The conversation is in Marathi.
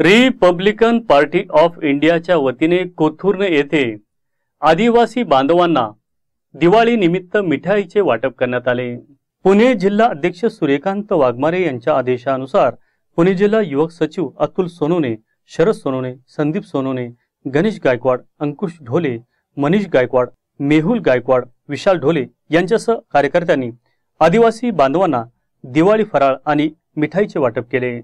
रिपब्लिकन पार्टी ऑफ इंडियाच्या वतीने कोथुर्न येथे आदिवासी बांधवांना दिवाळी निमित्त मिठाईचे वाटप करण्यात आले पुणे जिल्हा अध्यक्ष सूर्यकांत वाघमारे यांच्या आदेशानुसार पुणे जिल्हा युवक सचिव अतुल सोनोने शरद सोनोने संदीप सोनोने गणेश गायकवाड अंकुश ढोले मनीष गायकवाड मेहुल गायकवाड विशाल ढोले यांच्यासह कार्यकर्त्यांनी आदिवासी बांधवांना दिवाळी फराळ आणि मिठाईचे वाटप केले